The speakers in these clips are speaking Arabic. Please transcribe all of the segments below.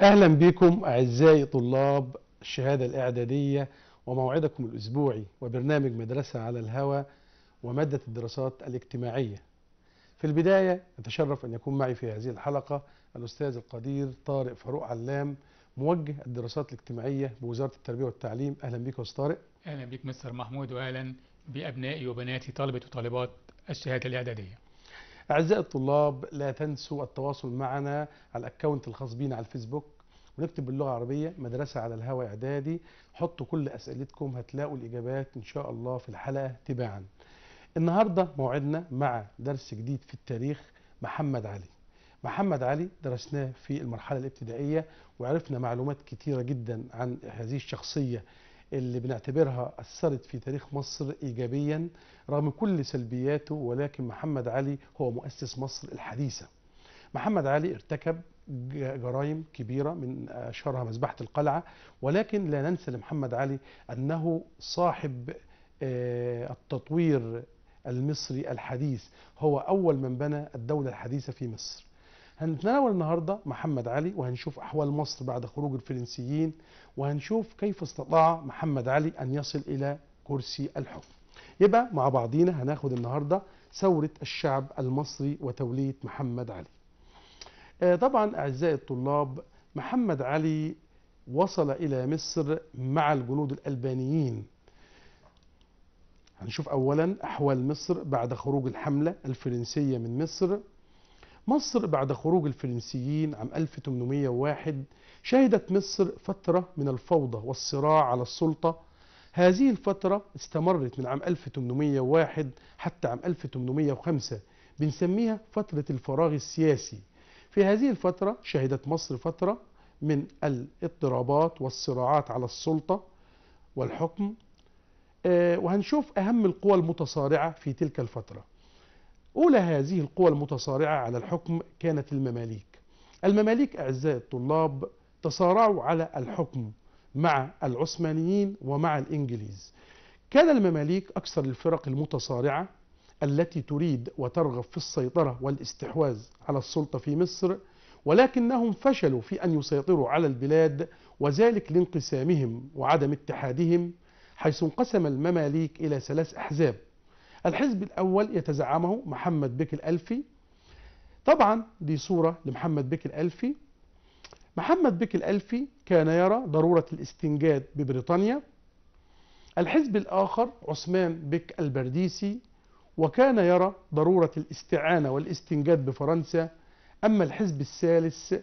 أهلا بكم أعزائي طلاب الشهادة الإعدادية وموعدكم الأسبوعي وبرنامج مدرسة على الهوى ومادة الدراسات الاجتماعية في البداية أتشرف أن يكون معي في هذه الحلقة الأستاذ القدير طارق فاروق علام موجه الدراسات الاجتماعية بوزارة التربية والتعليم أهلا بك يا أستاذ طارق أهلا بك مستر محمود وأهلا بأبنائي وبناتي طلبة وطالبات الشهادة الإعدادية أعزائي الطلاب لا تنسوا التواصل معنا على الأكونت الخاص بينا على الفيسبوك ونكتب باللغة العربية مدرسة على الهواء إعدادي حطوا كل أسئلتكم هتلاقوا الإجابات إن شاء الله في الحلقة تباعا النهاردة موعدنا مع درس جديد في التاريخ محمد علي محمد علي درسناه في المرحلة الابتدائية وعرفنا معلومات كتيرة جدا عن هذه الشخصية اللي بنعتبرها أثرت في تاريخ مصر إيجابيا رغم كل سلبياته ولكن محمد علي هو مؤسس مصر الحديثة محمد علي ارتكب جرائم كبيرة من أشهرها آه، مذبحة القلعة ولكن لا ننسى لمحمد علي أنه صاحب آه، التطوير المصري الحديث هو أول من بنى الدولة الحديثة في مصر هنتناول النهارده محمد علي وهنشوف احوال مصر بعد خروج الفرنسيين وهنشوف كيف استطاع محمد علي ان يصل الى كرسي الحكم. يبقى مع بعضينا هناخد النهارده ثوره الشعب المصري وتوليه محمد علي. آه، طبعا اعزائي الطلاب محمد علي وصل الى مصر مع الجنود الالبانيين هنشوف اولا احوال مصر بعد خروج الحمله الفرنسيه من مصر مصر بعد خروج الفرنسيين عام 1801 شهدت مصر فترة من الفوضى والصراع على السلطة هذه الفترة استمرت من عام 1801 حتى عام 1805 بنسميها فترة الفراغ السياسي في هذه الفترة شهدت مصر فترة من الاضطرابات والصراعات على السلطة والحكم آه، وهنشوف أهم القوى المتصارعة في تلك الفترة أولى هذه القوى المتصارعة على الحكم كانت المماليك المماليك أعزائي الطلاب تصارعوا على الحكم مع العثمانيين ومع الإنجليز كان المماليك أكثر الفرق المتصارعة التي تريد وترغب في السيطرة والاستحواذ على السلطة في مصر ولكنهم فشلوا في أن يسيطروا على البلاد وذلك لانقسامهم وعدم اتحادهم حيث انقسم المماليك إلى ثلاث أحزاب الحزب الأول يتزعمه محمد بك الألفي طبعا دي صورة لمحمد بك الألفي محمد بك الألفي كان يرى ضرورة الاستنجاد ببريطانيا الحزب الآخر عثمان بك البرديسي وكان يرى ضرورة الاستعانة والاستنجاد بفرنسا أما الحزب الثالث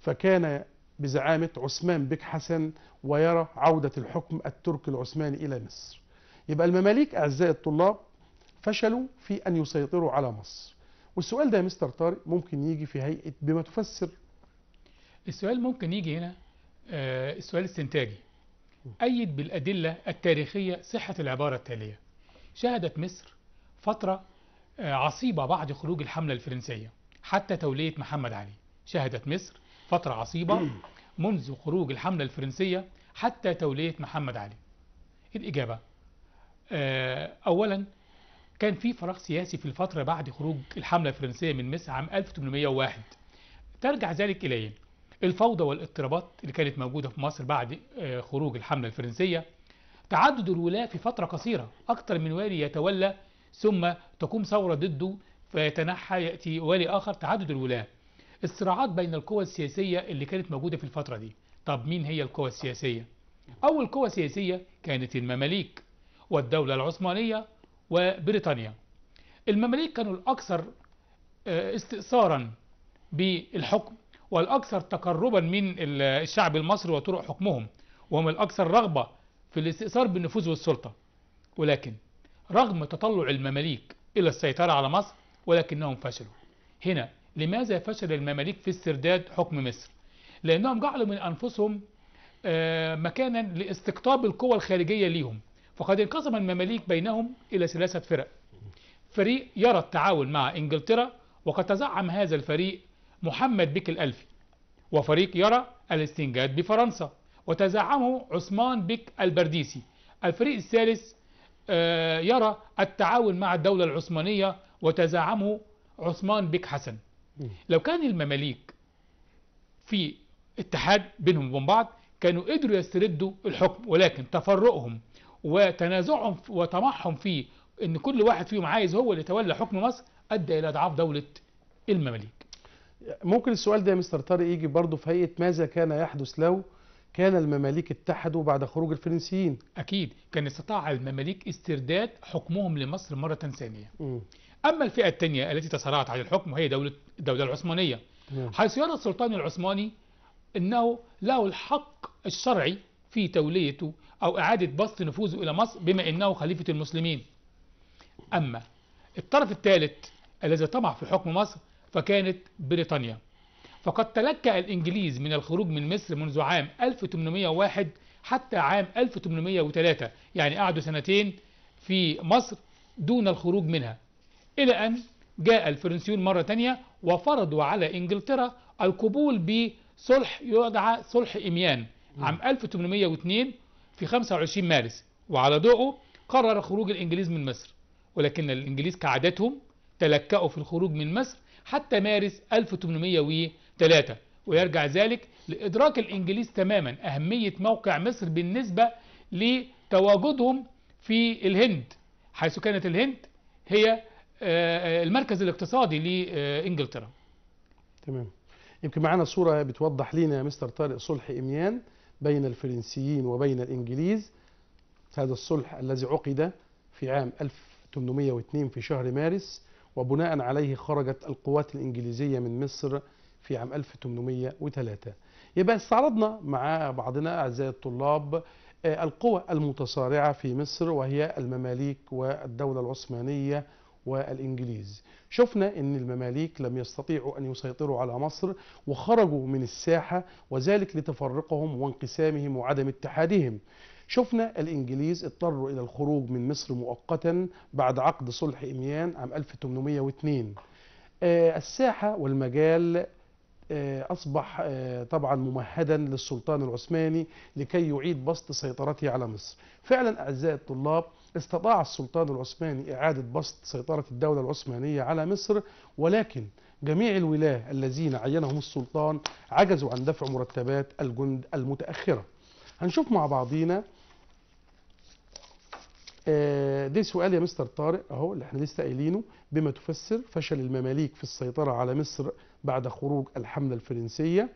فكان بزعامة عثمان بك حسن ويرى عودة الحكم التركي العثماني إلى مصر يبقى المماليك أعزائي الطلاب فشلوا في أن يسيطروا على مصر والسؤال ده يا مستر طارق ممكن يجي في هيئة بما تفسر السؤال ممكن يجي هنا آه، السؤال استنتاجي أيد بالأدلة التاريخية صحة العبارة التالية شهدت مصر فترة آه، عصيبة بعد خروج الحملة الفرنسية حتى تولية محمد علي شهدت مصر فترة عصيبة منذ خروج الحملة الفرنسية حتى تولية محمد علي الإجابة آه، أولا كان في فراغ سياسي في الفترة بعد خروج الحملة الفرنسية من مصر عام 1801 ترجع ذلك إليه الفوضى والاضطرابات اللي كانت موجودة في مصر بعد آه، خروج الحملة الفرنسية تعدد الولاة في فترة قصيرة أكثر من والي يتولى ثم تقوم ثورة ضده فيتنحى يأتي والي آخر تعدد الولاة الصراعات بين القوى السياسية اللي كانت موجودة في الفترة دي طب مين هي القوى السياسية؟ أول قوى سياسية كانت المماليك والدولة العثمانية وبريطانيا المماليك كانوا الأكثر آه، استئثارا بالحكم والأكثر تقربا من الشعب المصري وطرق حكمهم وهم الأكثر رغبة في الاستئثار بالنفوذ والسلطة ولكن رغم تطلع المماليك إلى السيطرة على مصر ولكنهم فشلوا هنا لماذا فشل المماليك في استرداد حكم مصر لأنهم جعلوا من أنفسهم آه، مكانا لاستقطاب القوى الخارجية ليهم فقد انقسم المماليك بينهم إلى ثلاثة فرق فريق يرى التعاون مع إنجلترا وقد تزعم هذا الفريق محمد بك الألفي وفريق يرى الاستنجاد بفرنسا وتزعمه عثمان بك البرديسي الفريق الثالث آه، يرى التعاون مع الدولة العثمانية وتزعمه عثمان بك حسن لو كان المماليك في اتحاد بينهم وبين بعض كانوا قدروا يستردوا الحكم ولكن تفرقهم وتنازعهم وطمعهم في ان كل واحد فيهم عايز هو اللي يتولى حكم مصر ادى الى اضعاف دوله المماليك ممكن السؤال ده يا مستر طارق يجي برضه في هيئه ماذا كان يحدث لو كان المماليك اتحدوا بعد خروج الفرنسيين اكيد كان استطاع المماليك استرداد حكمهم لمصر مره ثانيه اما الفئه الثانيه التي تصارعت على الحكم وهي دوله الدوله العثمانيه مم. حيث يرى السلطان العثماني انه له الحق الشرعي في توليته أو إعادة بسط نفوذه إلى مصر بما أنه خليفة المسلمين أما الطرف الثالث الذي طمع في حكم مصر فكانت بريطانيا فقد تلكأ الإنجليز من الخروج من مصر منذ عام 1801 حتى عام 1803 يعني قعدوا سنتين في مصر دون الخروج منها إلى أن جاء الفرنسيون مرة تانية وفرضوا على إنجلترا القبول بصلح يدعى صلح إميان عام 1802 في 25 مارس وعلى ضوءه قرر خروج الإنجليز من مصر ولكن الإنجليز كعادتهم تلكأوا في الخروج من مصر حتى مارس 1803 ويرجع ذلك لإدراك الإنجليز تماما أهمية موقع مصر بالنسبة لتواجدهم في الهند حيث كانت الهند هي آه، المركز الاقتصادي لإنجلترا تمام يمكن معانا صورة بتوضح لنا مستر طارق صلحي إميان بين الفرنسيين وبين الإنجليز هذا الصلح الذي عقد في عام 1802 في شهر مارس وبناء عليه خرجت القوات الإنجليزية من مصر في عام 1803 يبقى استعرضنا مع بعضنا أعزائي الطلاب آه، القوى المتصارعة في مصر وهي المماليك والدولة العثمانية والإنجليز شفنا أن المماليك لم يستطيعوا أن يسيطروا على مصر وخرجوا من الساحة وذلك لتفرقهم وانقسامهم وعدم اتحادهم شفنا الإنجليز اضطروا إلى الخروج من مصر مؤقتا بعد عقد صلح إميان عام 1802 آه، الساحة والمجال آه، أصبح آه، طبعا ممهدا للسلطان العثماني لكي يعيد بسط سيطرته على مصر فعلا أعزائي الطلاب استطاع السلطان العثماني إعادة بسط سيطرة الدولة العثمانية على مصر ولكن جميع الولاة الذين عينهم السلطان عجزوا عن دفع مرتبات الجند المتأخرة هنشوف مع بعضينا آه، دي سؤال يا مستر طارق اهو اللي احنا لسه قايلينه بما تفسر فشل المماليك في السيطرة على مصر بعد خروج الحملة الفرنسية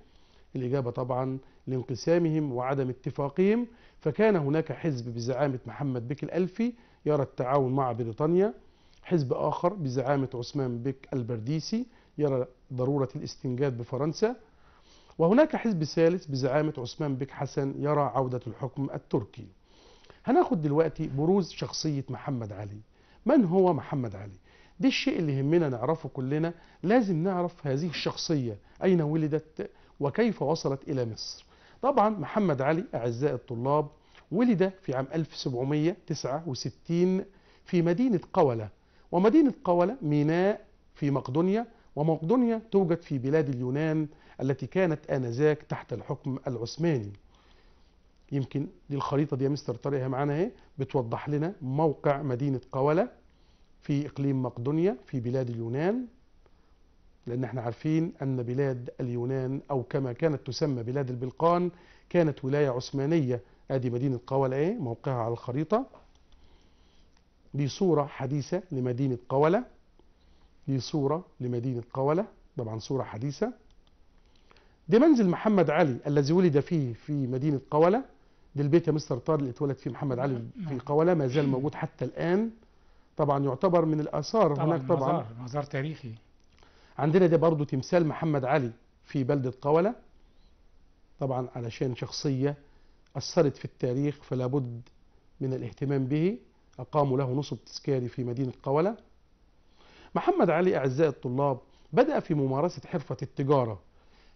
الإجابة طبعا لانقسامهم وعدم اتفاقهم فكان هناك حزب بزعامة محمد بك الألفي يرى التعاون مع بريطانيا حزب آخر بزعامة عثمان بك البرديسي يرى ضرورة الاستنجاد بفرنسا وهناك حزب ثالث بزعامة عثمان بك حسن يرى عودة الحكم التركي هناخد دلوقتي بروز شخصية محمد علي من هو محمد علي؟ ده الشيء اللي يهمنا نعرفه كلنا لازم نعرف هذه الشخصية أين ولدت وكيف وصلت إلى مصر طبعا محمد علي أعزائي الطلاب ولد في عام 1769 في مدينة قولة ومدينة قولة ميناء في مقدونيا ومقدونيا توجد في بلاد اليونان التي كانت آنذاك تحت الحكم العثماني يمكن دي الخريطة دي يا مستر طارق معانا اهي بتوضح لنا موقع مدينة قولة في إقليم مقدونيا في بلاد اليونان لأن احنا عارفين أن بلاد اليونان أو كما كانت تسمى بلاد البلقان كانت ولاية عثمانية ادي مدينة قولة ايه موقعها على الخريطة دي صورة حديثة لمدينة قولة دي صورة لمدينة قولة طبعا صورة حديثة دي منزل محمد علي الذي ولد فيه في مدينة قولة دي البيت يا مستر طارق اللي اتولد فيه محمد علي في قولة ما زال موجود حتى الآن طبعا يعتبر من الآثار هناك طبعا مزار, مزار تاريخي عندنا ده برضو تمثال محمد علي في بلدة قولة طبعا علشان شخصية أثرت في التاريخ فلا بد من الاهتمام به أقاموا له نصب تذكاري في مدينة قولة محمد علي أعزائي الطلاب بدأ في ممارسة حرفة التجارة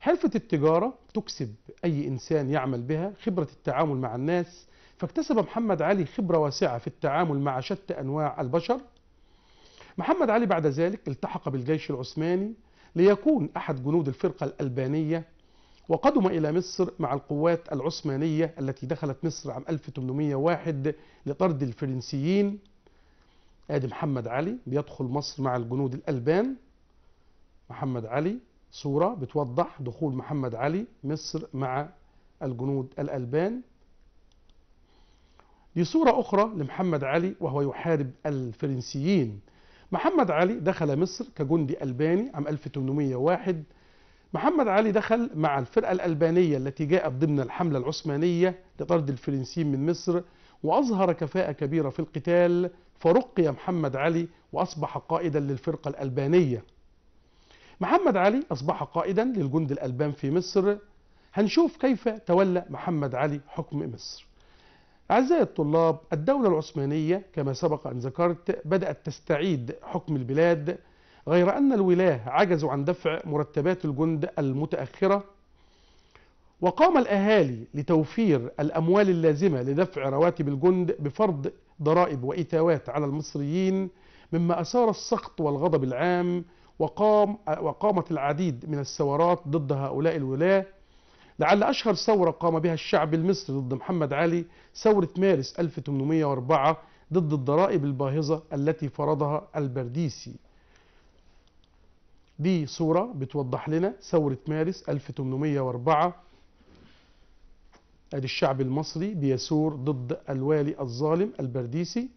حرفة التجارة تكسب أي إنسان يعمل بها خبرة التعامل مع الناس فاكتسب محمد علي خبرة واسعة في التعامل مع شتى أنواع البشر محمد علي بعد ذلك التحق بالجيش العثماني ليكون أحد جنود الفرقة الألبانية وقدم إلى مصر مع القوات العثمانية التي دخلت مصر عام 1801 لطرد الفرنسيين آدي محمد علي بيدخل مصر مع الجنود الألبان محمد علي صورة بتوضح دخول محمد علي مصر مع الجنود الألبان دي صورة أخرى لمحمد علي وهو يحارب الفرنسيين محمد علي دخل مصر كجندي ألباني عام 1801 محمد علي دخل مع الفرقة الألبانية التي جاءت ضمن الحملة العثمانية لطرد الفرنسيين من مصر وأظهر كفاءة كبيرة في القتال فرقي محمد علي وأصبح قائدا للفرقة الألبانية محمد علي أصبح قائدا للجند الألبان في مصر هنشوف كيف تولى محمد علي حكم مصر أعزائي الطلاب الدولة العثمانية كما سبق أن ذكرت بدأت تستعيد حكم البلاد غير أن الولاة عجزوا عن دفع مرتبات الجند المتأخرة وقام الأهالي لتوفير الأموال اللازمة لدفع رواتب الجند بفرض ضرائب وإتاوات على المصريين مما أثار السخط والغضب العام وقام وقامت العديد من الثورات ضد هؤلاء الولاة لعل أشهر ثورة قام بها الشعب المصري ضد محمد علي ثورة مارس 1804 ضد الضرائب الباهظة التي فرضها البرديسي دي صورة بتوضح لنا ثورة مارس 1804 ادي الشعب المصري بيثور ضد الوالي الظالم البرديسي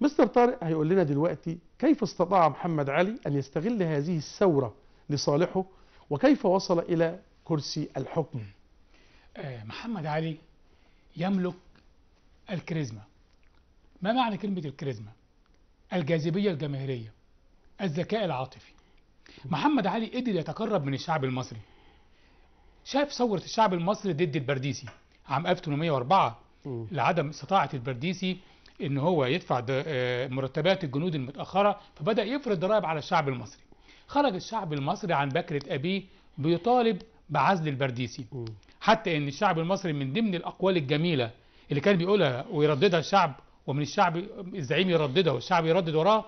مستر طارق هيقول لنا دلوقتي كيف استطاع محمد علي أن يستغل هذه الثورة لصالحه وكيف وصل إلى كرسي الحكم آه، محمد علي يملك الكاريزما ما معنى كلمة الكاريزما الجاذبية الجماهيرية الذكاء العاطفي محمد علي قدر يتقرب من الشعب المصري شاف ثورة الشعب المصري ضد البرديسي عام 1804 لعدم استطاعة البرديسي ان هو يدفع آه، مرتبات الجنود المتأخرة فبدأ يفرض ضرائب على الشعب المصري خرج الشعب المصري عن بكرة أبيه بيطالب بعزل البرديسي م. حتى ان الشعب المصري من ضمن الاقوال الجميله اللي كان بيقولها ويرددها الشعب ومن الشعب الزعيم يرددها والشعب يردد وراه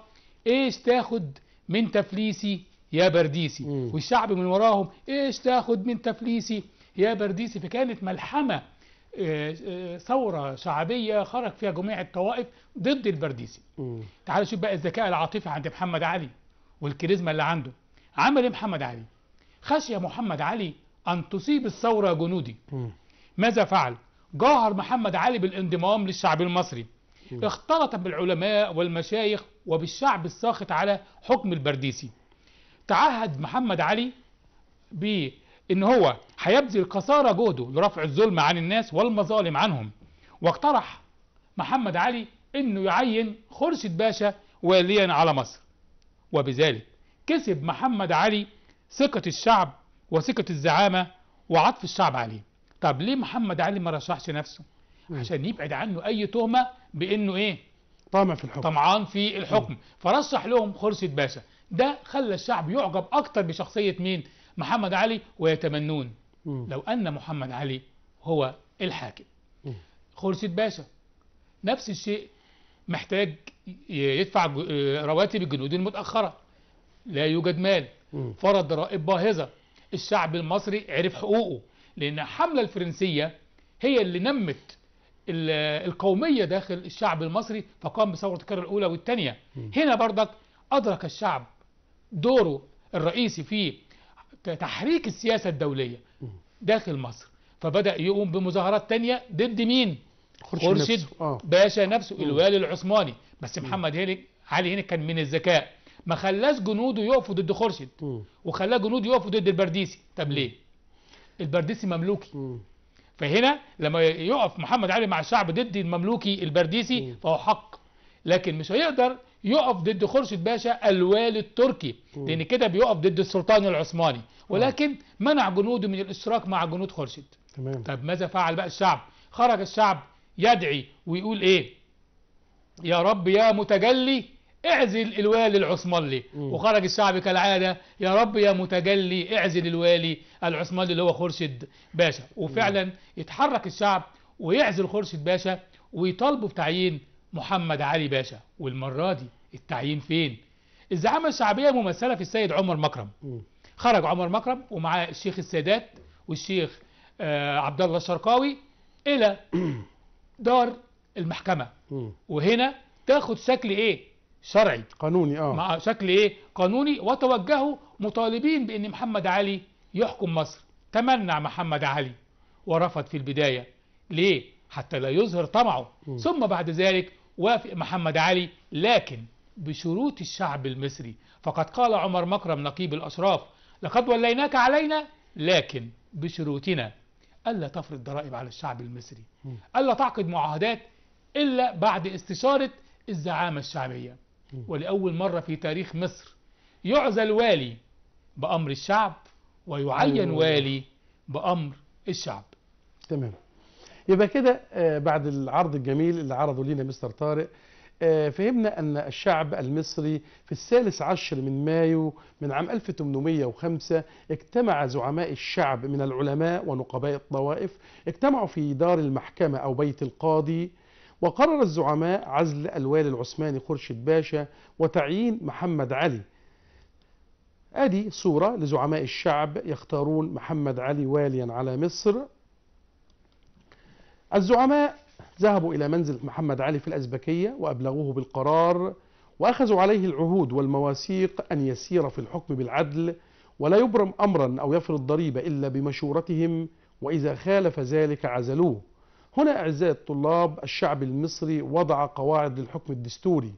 ايش تاخد من تفليسي يا برديسي م. والشعب من وراهم ايش تاخد من تفليسي يا برديسي فكانت ملحمه آه، آه، ثورة شعبية خرج فيها جميع الطوائف ضد البرديسي تعال شوف بقى الذكاء العاطفي عند محمد علي والكاريزما اللي عنده عمل ايه محمد علي خشي محمد علي أن تصيب الثورة جنودي ماذا فعل جاهر محمد علي بالانضمام للشعب المصري اختلط بالعلماء والمشايخ وبالشعب الساخط على حكم البرديسي تعهد محمد علي بأن هو هيبذل قصارى جهده لرفع الظلم عن الناس والمظالم عنهم واقترح محمد علي انه يعين خرشد باشا واليا على مصر وبذلك كسب محمد علي ثقة الشعب وثقة الزعامة وعطف الشعب عليه طب ليه محمد علي ما رشحش نفسه عشان يبعد عنه أي تهمة بأنه إيه طمع في الحكم طمعان في الحكم فرشح لهم خرشد باشا ده خلى الشعب يعجب أكتر بشخصية مين محمد علي ويتمنون لو أن محمد علي هو الحاكم خرشد باشا نفس الشيء محتاج يدفع آه، رواتب الجنود المتأخرة لا يوجد مال فرض ضرائب باهظة الشعب المصري عرف حقوقه لأن الحملة الفرنسية هي اللي نمت القومية داخل الشعب المصري فقام بثورة الكرة الأولى والثانية هنا بردك أدرك الشعب دوره الرئيسي في تحريك السياسة الدولية داخل مصر فبدأ يقوم بمظاهرات تانية ضد مين خرشد آه. باشا نفسه الوالي العثماني بس محمد هيلك علي هنا كان من الذكاء ما خلاش جنوده يقفوا ضد خورشيد وخلاه جنوده يقفوا ضد البرديسي طب ليه البرديسي مملوكي فهنا لما يقف محمد علي مع الشعب ضد المملوكي البرديسي فهو حق لكن مش هيقدر يقف ضد خورشيد باشا الوالي التركي لان كده بيقف ضد السلطان العثماني آه. ولكن منع جنوده من الاشتراك مع جنود خورشيد تمام طب ماذا فعل بقى الشعب خرج الشعب يدعي ويقول ايه يا رب يا متجلي اعزل الوالي العثماني وخرج الشعب كالعادة يا رب يا متجلي اعزل الوالي العثماني اللي هو خورشيد باشا وفعلا يتحرك الشعب ويعزل خورشيد باشا ويطالبوا بتعيين محمد علي باشا والمرة دي التعيين فين الزعامة الشعبية ممثلة في السيد عمر مكرم خرج عمر مكرم ومعاه الشيخ السادات والشيخ آه عبد الله الشرقاوي إلى دار المحكمة وهنا تاخد شكل إيه شرعي قانوني اه مع شكل ايه قانوني وتوجهوا مطالبين بان محمد علي يحكم مصر تمنع محمد علي ورفض في البداية ليه حتى لا يظهر طمعه م. ثم بعد ذلك وافق محمد علي لكن بشروط الشعب المصري فقد قال عمر مكرم نقيب الأشراف لقد وليناك علينا لكن بشروطنا ألا تفرض ضرائب على الشعب المصري ألا تعقد معاهدات إلا بعد استشارة الزعامة الشعبية ولأول مرة في تاريخ مصر يعزى الوالي بأمر الشعب ويعين أيوة. والي بأمر الشعب تمام يبقى كده آه، بعد العرض الجميل اللي عرضه لينا مستر طارق آه، فهمنا أن الشعب المصري في الثالث عشر من مايو من عام 1805 اجتمع زعماء الشعب من العلماء ونقباء الطوائف اجتمعوا في دار المحكمة أو بيت القاضي وقرر الزعماء عزل الوالي العثماني خرشد باشا وتعيين محمد علي ادي صورة لزعماء الشعب يختارون محمد علي واليا على مصر الزعماء ذهبوا إلى منزل محمد علي في الأزبكية وأبلغوه بالقرار وأخذوا عليه العهود والمواثيق أن يسير في الحكم بالعدل ولا يبرم أمرا أو يفرض ضريبة إلا بمشورتهم وإذا خالف ذلك عزلوه هنا أعزائي الطلاب الشعب المصري وضع قواعد للحكم الدستوري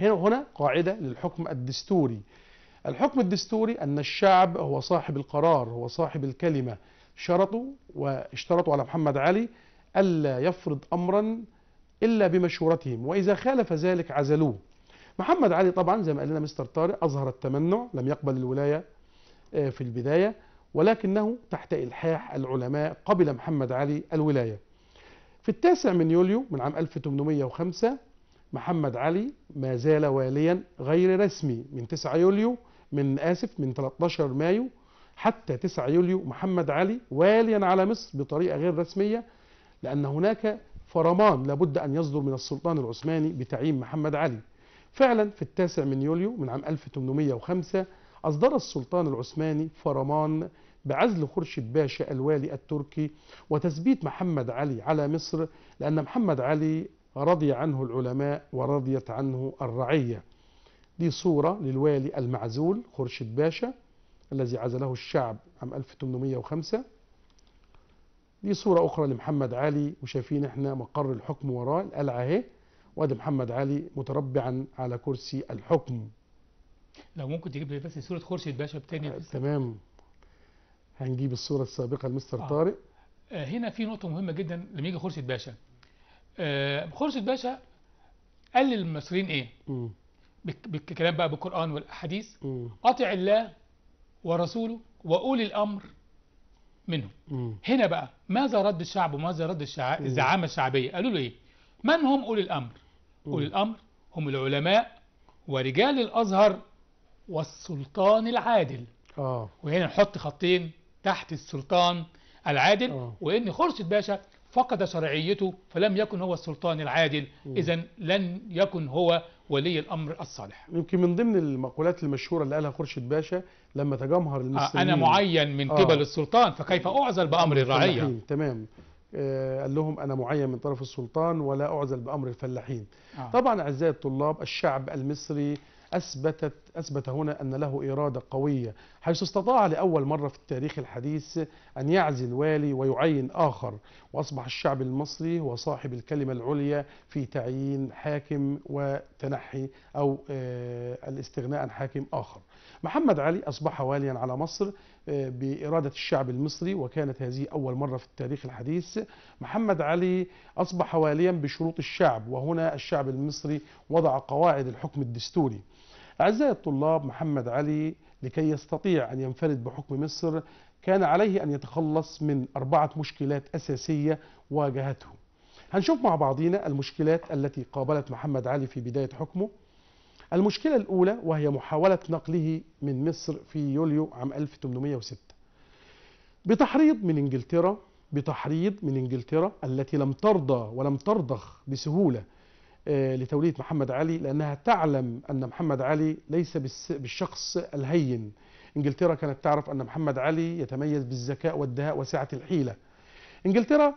هنا هنا قاعدة للحكم الدستوري الحكم الدستوري أن الشعب هو صاحب القرار هو صاحب الكلمة شرطوا واشترطوا على محمد علي ألا يفرض أمرا إلا بمشورتهم وإذا خالف ذلك عزلوه محمد علي طبعا زي ما قال لنا مستر طارق أظهر التمنع لم يقبل الولاية آه، في البداية ولكنه تحت إلحاح العلماء قبل محمد علي الولاية في التاسع من يوليو من عام 1805 محمد علي ما زال واليا غير رسمي من 9 يوليو من آسف من 13 مايو حتى 9 يوليو محمد علي واليا على مصر بطريقة غير رسمية لأن هناك فرمان لابد أن يصدر من السلطان العثماني بتعيين محمد علي فعلا في التاسع من يوليو من عام 1805 أصدر السلطان العثماني فرمان بعزل خورشيد باشا الوالي التركي وتثبيت محمد علي على مصر لأن محمد علي رضي عنه العلماء ورضيت عنه الرعية دي صورة للوالي المعزول خورشيد باشا الذي عزله الشعب عام 1805 دي صورة أخرى لمحمد علي وشايفين احنا مقر الحكم وراه القلعة اهي وادي محمد علي متربعا على كرسي الحكم لو ممكن تجيب لي بس صورة خورشيد باشا بتاني آه تمام هنجيب الصورة السابقة لمستر آه. طارق آه هنا في نقطة مهمة جدا لما يجي خرشة باشا آه خرشة باشا قال للمصريين ايه؟ بالكلام بالكلام بقى بالقرآن والأحاديث أطع الله ورسوله وأولي الأمر منهم هنا بقى ماذا رد الشعب وماذا رد الشع... الزعامة الشعبية قالوا له ايه؟ من هم أولي الأمر؟ أولي الأمر هم العلماء ورجال الأزهر والسلطان العادل آه. وهنا نحط خطين تحت السلطان العادل أوه. وإن خورشيد باشا فقد شرعيته فلم يكن هو السلطان العادل إذا لن يكن هو ولي الأمر الصالح يمكن من ضمن المقولات المشهورة اللي قالها خورشيد باشا لما تجمهر آه، المسلمين أنا معين من آه. قبل السلطان فكيف أعزل بأمر الرعية تمام آه، قال لهم أنا معين من طرف السلطان ولا أعزل بأمر الفلاحين آه. طبعا أعزائي الطلاب الشعب المصري أثبتت أثبت هنا أن له إرادة قوية حيث استطاع لأول مرة في التاريخ الحديث أن يعزل والي ويعين آخر وأصبح الشعب المصري هو صاحب الكلمة العليا في تعيين حاكم وتنحي أو آه، الاستغناء عن حاكم آخر محمد علي أصبح واليا على مصر آه، بإرادة الشعب المصري وكانت هذه أول مرة في التاريخ الحديث محمد علي أصبح واليا بشروط الشعب وهنا الشعب المصري وضع قواعد الحكم الدستوري أعزائي الطلاب محمد علي لكي يستطيع أن ينفرد بحكم مصر كان عليه أن يتخلص من أربعة مشكلات أساسية واجهته هنشوف مع بعضينا المشكلات التي قابلت محمد علي في بداية حكمه المشكلة الأولى وهي محاولة نقله من مصر في يوليو عام 1806 بتحريض من إنجلترا بتحريض من إنجلترا التي لم ترضى ولم ترضخ بسهولة آه، لتولية محمد علي لأنها تعلم أن محمد علي ليس بالشخص الهين إنجلترا كانت تعرف أن محمد علي يتميز بالذكاء والدهاء وسعة الحيلة إنجلترا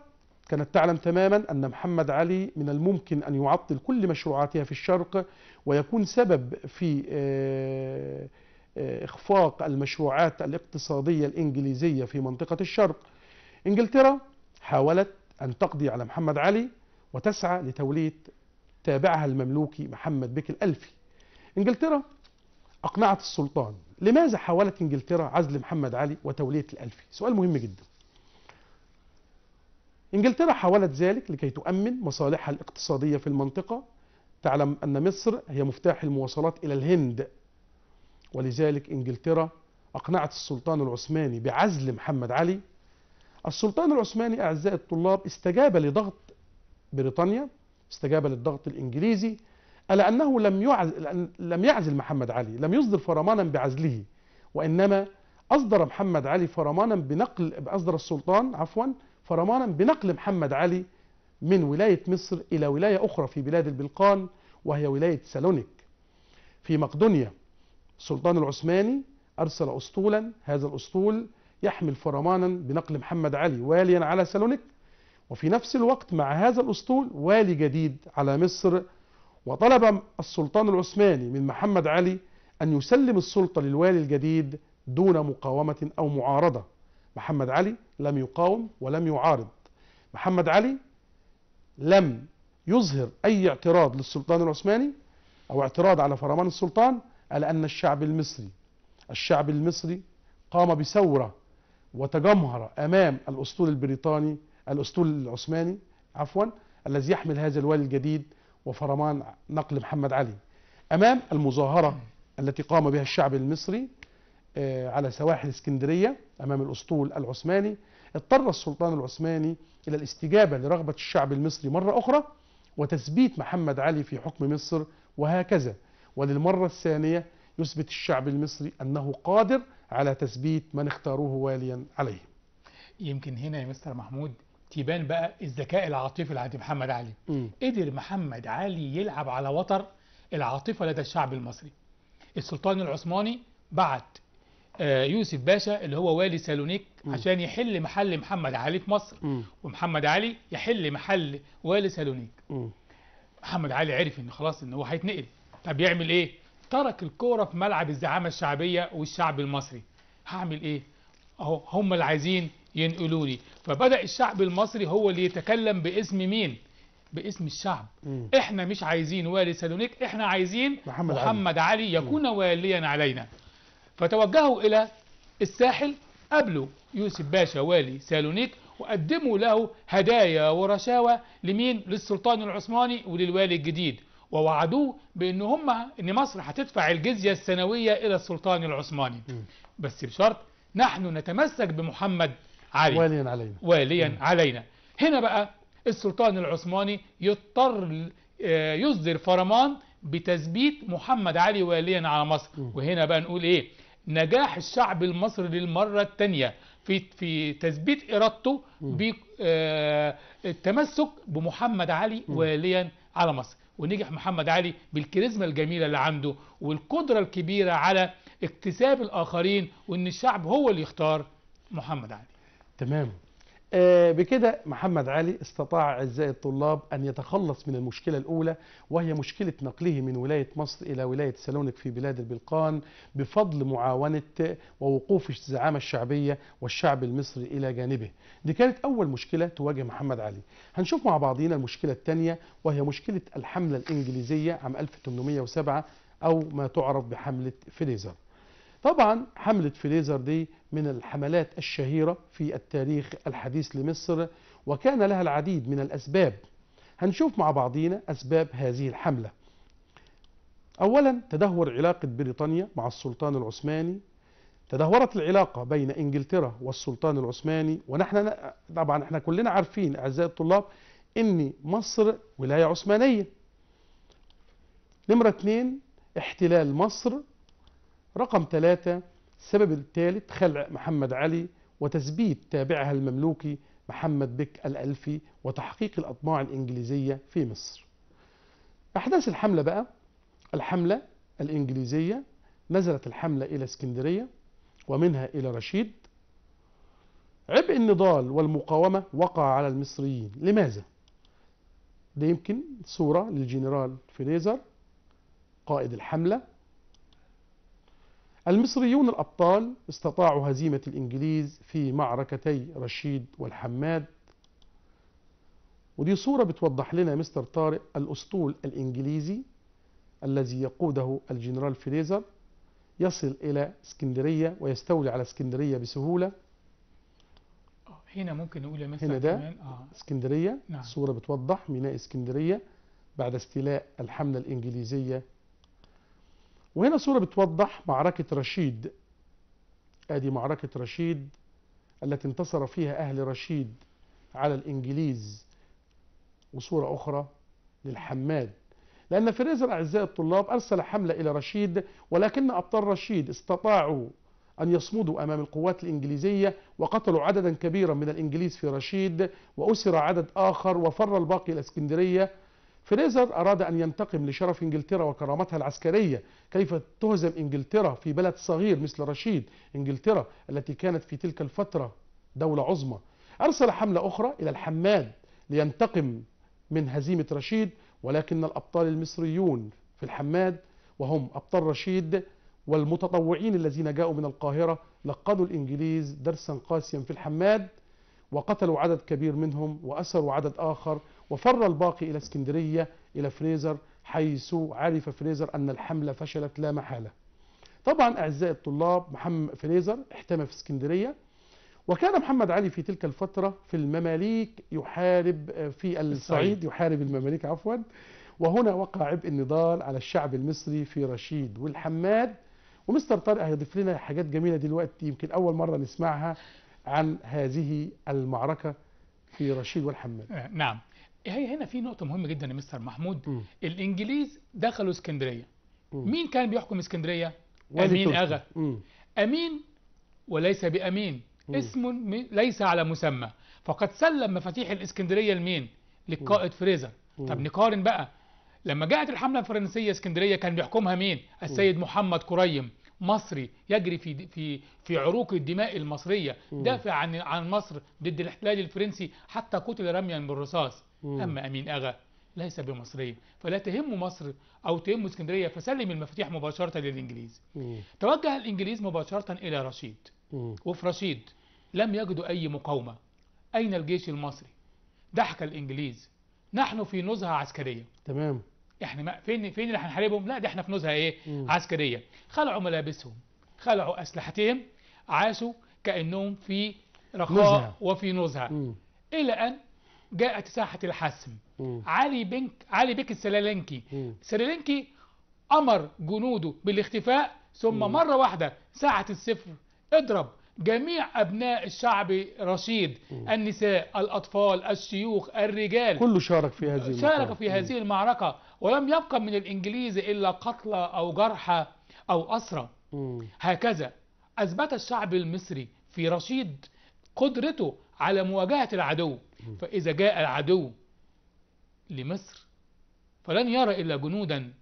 كانت تعلم تماما أن محمد علي من الممكن أن يعطل كل مشروعاتها في الشرق ويكون سبب في آه، آه، إخفاق المشروعات الاقتصادية الإنجليزية في منطقة الشرق إنجلترا حاولت أن تقضي على محمد علي وتسعى لتولية تابعها المملوكي محمد بك الألفي إنجلترا أقنعت السلطان لماذا حاولت إنجلترا عزل محمد علي وتولية الألفي سؤال مهم جدا إنجلترا حاولت ذلك لكي تؤمن مصالحها الاقتصادية في المنطقة تعلم أن مصر هي مفتاح المواصلات إلى الهند ولذلك إنجلترا أقنعت السلطان العثماني بعزل محمد علي السلطان العثماني أعزائي الطلاب استجاب لضغط بريطانيا استجاب للضغط الإنجليزي ألا أنه لم يعزل, لم يعزل محمد علي لم يصدر فرمانا بعزله وإنما أصدر محمد علي فرمانا بنقل أصدر السلطان عفوا فرمانا بنقل محمد علي من ولاية مصر إلى ولاية أخرى في بلاد البلقان وهي ولاية سالونيك في مقدونيا السلطان العثماني أرسل أسطولا هذا الأسطول يحمل فرمانا بنقل محمد علي واليا على سالونيك وفي نفس الوقت مع هذا الأسطول والي جديد على مصر وطلب السلطان العثماني من محمد علي أن يسلم السلطة للوالي الجديد دون مقاومة أو معارضة محمد علي لم يقاوم ولم يعارض محمد علي لم يظهر أي اعتراض للسلطان العثماني أو اعتراض على فرمان السلطان على أن الشعب المصري الشعب المصري قام بثورة وتجمهر أمام الأسطول البريطاني الأسطول العثماني عفوا الذي يحمل هذا الوالي الجديد وفرمان نقل محمد علي أمام المظاهرة التي قام بها الشعب المصري آه، على سواحل اسكندرية أمام الأسطول العثماني اضطر السلطان العثماني إلى الاستجابة لرغبة الشعب المصري مرة أخرى وتثبيت محمد علي في حكم مصر وهكذا وللمرة الثانية يثبت الشعب المصري أنه قادر على تثبيت من اختاروه واليا عليه يمكن هنا يا مستر محمود تبان بقى الذكاء العاطفي لعند محمد علي قدر محمد علي يلعب على وتر العاطفة لدى الشعب المصري السلطان العثماني بعت آه، يوسف باشا اللي هو والي سالونيك عشان يحل محل محمد علي في مصر م. ومحمد علي يحل محل والي سالونيك محمد علي عرف ان خلاص ان هو هيتنقل طب يعمل ايه ترك الكوره في ملعب الزعامه الشعبيه والشعب المصري هعمل ايه اهو هم اللي عايزين ينقلوا لي فبدأ الشعب المصري هو اللي يتكلم باسم مين باسم الشعب مم. احنا مش عايزين والي سالونيك احنا عايزين محمد, محمد علي, علي يكون مم. واليا علينا فتوجهوا الى الساحل قابلوا يوسف باشا والي سالونيك وقدموا له هدايا ورشاوى لمين للسلطان العثماني وللوالي الجديد ووعدوه بان هم ان مصر هتدفع الجزيه السنويه الى السلطان العثماني مم. بس بشرط نحن نتمسك بمحمد علي واليا علينا واليا م. علينا هنا بقى السلطان العثماني يضطر آه، يصدر فرمان بتثبيت محمد علي واليا على مصر م. وهنا بقى نقول ايه نجاح الشعب المصري للمرة الثانية في في تثبيت إرادته بالتمسك آه، بمحمد علي واليا على مصر ونجح محمد علي بالكاريزما الجميلة اللي عنده والقدرة الكبيرة على اكتساب الآخرين وإن الشعب هو اللي يختار محمد علي تمام آه بكده محمد علي استطاع أعزائي الطلاب أن يتخلص من المشكلة الأولى وهي مشكلة نقله من ولاية مصر إلى ولاية سالونيك في بلاد البلقان بفضل معاونة ووقوف الزعامة الشعبية والشعب المصري إلى جانبه دي كانت أول مشكلة تواجه محمد علي هنشوف مع بعضينا المشكلة الثانية وهي مشكلة الحملة الإنجليزية عام 1807 أو ما تعرف بحملة فليزر طبعا حملة فليزر دي من الحملات الشهيرة في التاريخ الحديث لمصر وكان لها العديد من الأسباب هنشوف مع بعضينا أسباب هذه الحملة أولا تدهور علاقة بريطانيا مع السلطان العثماني تدهورت العلاقة بين إنجلترا والسلطان العثماني ونحن طبعا احنا كلنا عارفين أعزائي الطلاب إن مصر ولاية عثمانية نمرة اتنين احتلال مصر رقم ثلاثة السبب الثالث خلع محمد علي وتثبيت تابعها المملوكي محمد بك الألفي وتحقيق الأطماع الإنجليزية في مصر أحداث الحملة بقى الحملة الإنجليزية نزلت الحملة إلى اسكندرية ومنها إلى رشيد عبء النضال والمقاومة وقع على المصريين لماذا؟ ده يمكن صورة للجنرال فريزر قائد الحملة المصريون الأبطال استطاعوا هزيمة الإنجليز في معركتي رشيد والحماد ودي صورة بتوضح لنا مستر طارق الأسطول الإنجليزي الذي يقوده الجنرال فريزر يصل إلى اسكندرية ويستولي على اسكندرية بسهولة هنا ممكن نقول يا مستر هنا ده آه. اسكندرية نعم. صورة بتوضح ميناء اسكندرية بعد استيلاء الحملة الإنجليزية وهنا صورة بتوضح معركة رشيد ادي معركة رشيد التي انتصر فيها اهل رشيد على الانجليز وصورة اخرى للحماد لأن فريزر أعزائي الطلاب أرسل حملة إلى رشيد ولكن أبطال رشيد استطاعوا أن يصمدوا أمام القوات الإنجليزية وقتلوا عددا كبيرا من الإنجليز في رشيد وأسر عدد آخر وفر الباقي إلى اسكندرية فريزر أراد أن ينتقم لشرف إنجلترا وكرامتها العسكرية كيف تهزم إنجلترا في بلد صغير مثل رشيد إنجلترا التي كانت في تلك الفترة دولة عظمى أرسل حملة أخرى إلى الحماد لينتقم من هزيمة رشيد ولكن الأبطال المصريون في الحماد وهم أبطال رشيد والمتطوعين الذين جاءوا من القاهرة لقدوا الإنجليز درسا قاسيا في الحماد وقتلوا عدد كبير منهم وأسروا عدد آخر وفر الباقي إلى اسكندرية إلى فريزر حيث عرف فريزر أن الحملة فشلت لا محالة طبعا أعزائي الطلاب محمد فريزر احتمى في اسكندرية وكان محمد علي في تلك الفترة في المماليك يحارب آه، في الصعيد يحارب المماليك عفوا وهنا وقع عبء النضال على الشعب المصري في رشيد والحماد ومستر طارق هيضيف لنا حاجات جميلة دلوقتي يمكن أول مرة نسمعها عن هذه المعركة في رشيد والحماد آه، نعم هي هنا في نقطه مهمه جدا يا مستر محمود م. الانجليز دخلوا اسكندريه مين كان بيحكم اسكندريه امين اغا م. امين وليس بامين م. اسم ليس على مسمى فقد سلم مفاتيح الاسكندريه لمين للقائد فريزر طب نقارن بقى لما جاءت الحمله الفرنسيه اسكندريه كان بيحكمها مين السيد محمد كريم مصري يجري في في في عروق الدماء المصريه دافع عن عن مصر ضد الاحتلال الفرنسي حتى قتل رميا بالرصاص أما أمين أغا ليس بمصري فلا تهم مصر أو تهم اسكندرية فسلم المفاتيح مباشرة للإنجليز مم. توجه الإنجليز مباشرة إلى رشيد مم. وفي رشيد لم يجدوا أي مقاومة أين الجيش المصري ضحك الإنجليز نحن في نزهة عسكرية تمام احنا ما فين فين اللي هنحاربهم لا ده احنا في نزهة ايه مم. عسكرية خلعوا ملابسهم خلعوا أسلحتهم عاشوا كأنهم في رخاء نزهة. وفي نزهة مم. إلى أن جاءت ساحة الحسم م. علي بنك علي بك السلالنكي م. سلالنكي أمر جنوده بالاختفاء ثم م. مرة واحدة ساعة الصفر اضرب جميع أبناء الشعب رشيد م. النساء الأطفال الشيوخ الرجال كله شارك في هذه شارك في هذه المعركة ولم يبقى من الإنجليز إلا قتلى أو جرحى أو أسرى هكذا أثبت الشعب المصري في رشيد قدرته على مواجهة العدو فإذا جاء العدو لمصر فلن يرى إلا جنودا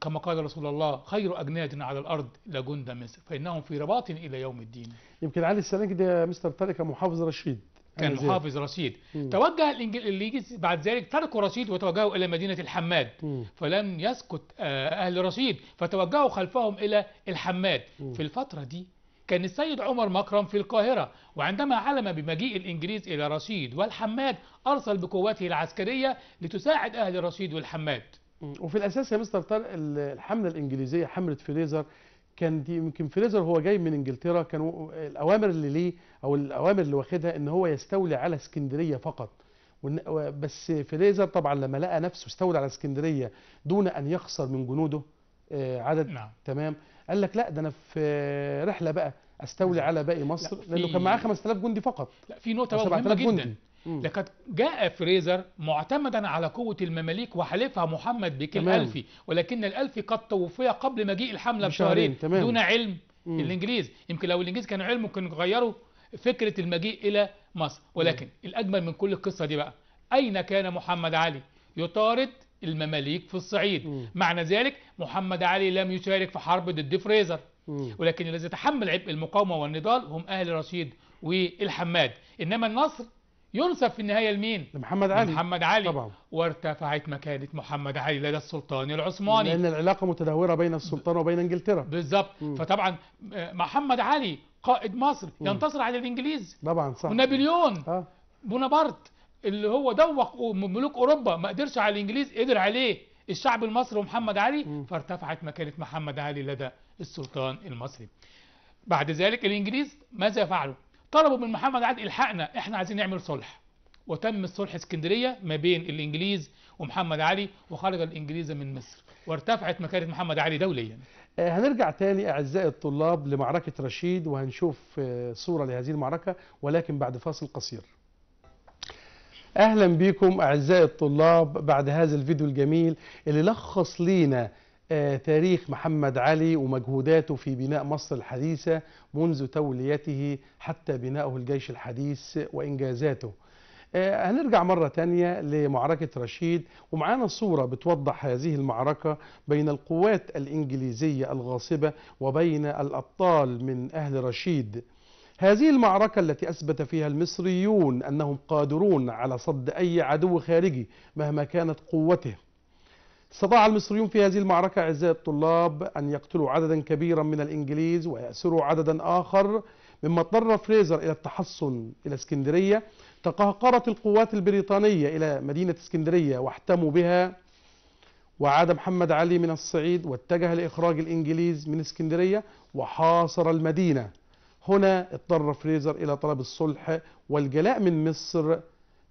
كما قال رسول الله خير أجناد على الأرض لجند جند مصر فإنهم في رباط إلى يوم الدين يمكن علي السلام ده مستر ترك محافظ رشيد كان محافظ رشيد توجه الإنجليز بعد ذلك تركوا رشيد وتوجهوا إلى مدينة الحماد م. فلم يسكت آه، أهل رشيد فتوجهوا خلفهم إلى الحماد م. في الفترة دي كان السيد عمر مكرم في القاهرة وعندما علم بمجيء الإنجليز إلى رشيد والحماد أرسل بقواته العسكرية لتساعد أهل رشيد والحماد وفي الأساس يا مستر طارق الحملة الإنجليزية حملة فريزر كان دي يمكن فريزر هو جاي من انجلترا كان الاوامر اللي ليه او الاوامر اللي واخدها ان هو يستولي على اسكندريه فقط بس فريزر طبعا لما لقى نفسه استولى على اسكندريه دون ان يخسر من جنوده آه، عدد نعم. تمام قال لك لا ده انا في رحله بقى استولي على باقي مصر لانه كان معاه 5000 جندي فقط لا في نقطه مهمه جدا لقد جاء فريزر معتمدا على قوة المماليك وحليفها محمد بك الألفي ولكن الألفي قد توفي قبل مجيء الحملة بشهرين دون علم مم. الإنجليز يمكن لو الإنجليز كانوا علموا كانوا غيروا فكرة المجيء إلى مصر ولكن مم. الأجمل من كل القصة دي بقى أين كان محمد علي يطارد المماليك في الصعيد م. معنى ذلك محمد علي لم يشارك في حرب ضد فريزر م. ولكن الذي تحمل عبء المقاومة والنضال هم أهل رشيد والحماد إنما النصر ينسب في النهاية لمين؟ لمحمد علي محمد علي طبعا وارتفعت مكانة محمد علي لدى السلطان العثماني لأن العلاقة متدهورة بين السلطان وبين إنجلترا بالظبط فطبعا آه، محمد علي قائد مصر ينتصر على الإنجليز طبعا صح ونابليون آه. بونابرت اللي هو دوق ملوك اوروبا ما قدرش على الانجليز قدر عليه الشعب المصري ومحمد علي فارتفعت مكانه محمد علي لدى السلطان المصري بعد ذلك الانجليز ماذا فعلوا طلبوا من محمد علي الحقنا احنا عايزين نعمل صلح وتم الصلح اسكندرية ما بين الانجليز ومحمد علي وخرج الانجليز من مصر وارتفعت مكانة محمد علي دوليا آه، هنرجع تاني اعزائي الطلاب لمعركة رشيد وهنشوف آه، صورة لهذه المعركة ولكن بعد فاصل قصير اهلا بكم اعزائي الطلاب بعد هذا الفيديو الجميل اللي لخص لينا آه، تاريخ محمد علي ومجهوداته في بناء مصر الحديثة منذ توليته حتى بناؤه الجيش الحديث وإنجازاته آه، هنرجع مرة تانية لمعركة رشيد ومعانا صورة بتوضح هذه المعركة بين القوات الإنجليزية الغاصبة وبين الأبطال من أهل رشيد هذه المعركة التي أثبت فيها المصريون أنهم قادرون على صد أي عدو خارجي مهما كانت قوته استطاع المصريون في هذه المعركة أعزائي الطلاب أن يقتلوا عددا كبيرا من الإنجليز ويأسروا عددا آخر مما اضطر فريزر إلى التحصن إلى اسكندرية تقهقرت القوات البريطانية إلى مدينة اسكندرية واحتموا بها وعاد محمد علي من الصعيد واتجه لإخراج الإنجليز من اسكندرية وحاصر المدينة هنا اضطر فريزر إلى طلب الصلح والجلاء من مصر